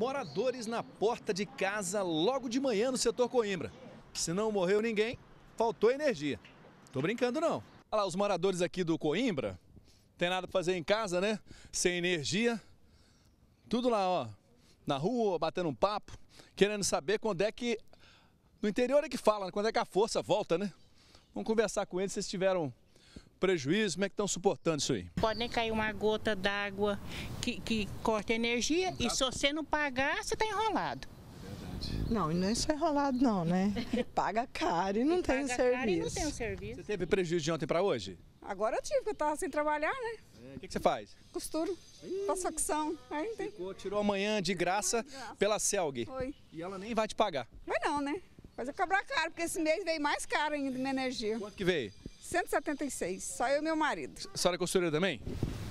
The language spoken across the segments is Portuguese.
moradores na porta de casa logo de manhã no setor Coimbra. Se não morreu ninguém, faltou energia. Tô brincando não. Olha lá, os moradores aqui do Coimbra, tem nada pra fazer em casa, né? Sem energia. Tudo lá, ó, na rua, batendo um papo, querendo saber quando é que... No interior é que fala, quando é que a força volta, né? Vamos conversar com eles, se eles tiveram prejuízo, como é que estão suportando isso aí? Pode nem cair uma gota d'água que, que corta energia e se você não pagar, você está enrolado. Não, e não é só enrolado não, né? Paga caro e não e tem paga serviço. Caro e não tem serviço. Você teve prejuízo de ontem para hoje? Agora eu tive, porque eu estava sem trabalhar, né? É, o é, que, que, você faz? Costuro, faço facção. Aí tem. Ficou, tirou amanhã de graça, de graça. pela Celg. Foi. E ela nem vai te pagar. Vai não, né? Mas eu cobrar caro, porque esse mês veio mais caro ainda minha energia. Quanto que veio? 176, só eu e meu marido. A senhora é costureira também?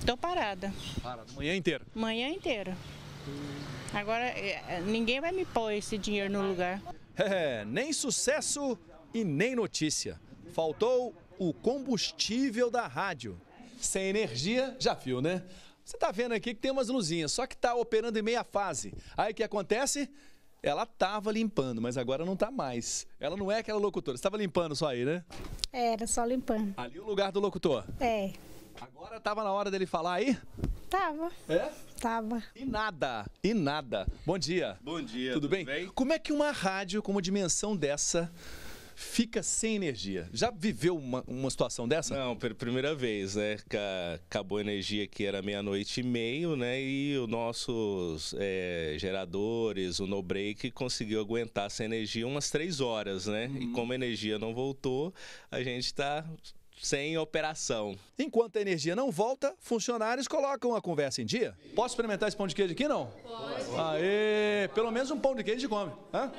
Estou parada. Parada, manhã inteira? Manhã inteira. Agora, é, é, ninguém vai me pôr esse dinheiro no lugar. É, nem sucesso e nem notícia. Faltou o combustível da rádio. Sem energia, já viu, né? Você está vendo aqui que tem umas luzinhas, só que está operando em meia fase. Aí o que acontece? Ela tava limpando, mas agora não tá mais. Ela não é aquela locutora. Você tava limpando só aí, né? era só limpando. Ali o lugar do locutor? É. Agora tava na hora dele falar aí? Tava. É? Tava. E nada, e nada. Bom dia. Bom dia. Tudo, tudo bem? bem? Como é que uma rádio com uma dimensão dessa fica sem energia. Já viveu uma, uma situação dessa? Não, pela primeira vez, né? Acabou a energia que era meia-noite e meio, né? E os nossos é, geradores, o no break, conseguiu aguentar essa energia umas três horas, né? Uhum. E como a energia não voltou, a gente está sem operação. Enquanto a energia não volta, funcionários colocam a conversa em dia. Posso experimentar esse pão de queijo aqui, não? Pode. Aê, pelo menos um pão de queijo de come. Hã?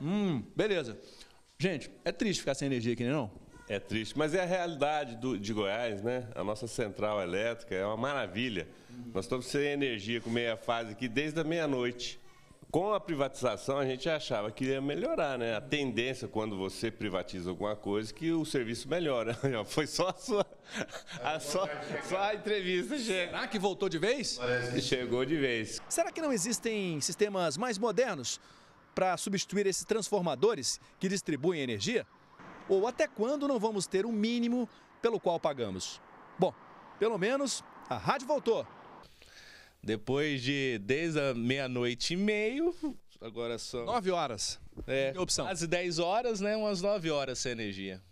Hum, beleza. Gente, é triste ficar sem energia aqui, não? É triste, mas é a realidade do, de Goiás, né? A nossa central elétrica é uma maravilha. Uhum. Nós estamos sem energia com meia fase aqui desde a meia-noite. Com a privatização, a gente achava que ia melhorar, né? A tendência, quando você privatiza alguma coisa, que o serviço melhora. Foi só a sua. A só, só, a entrevista gente. Será que voltou de vez? Chegou de vez. Será que não existem sistemas mais modernos? para substituir esses transformadores que distribuem energia? Ou até quando não vamos ter um mínimo pelo qual pagamos? Bom, pelo menos a rádio voltou. Depois de desde a meia-noite e meio, agora são. 9 horas. É. Opção. Quase 10 horas, né? Umas 9 horas sem energia.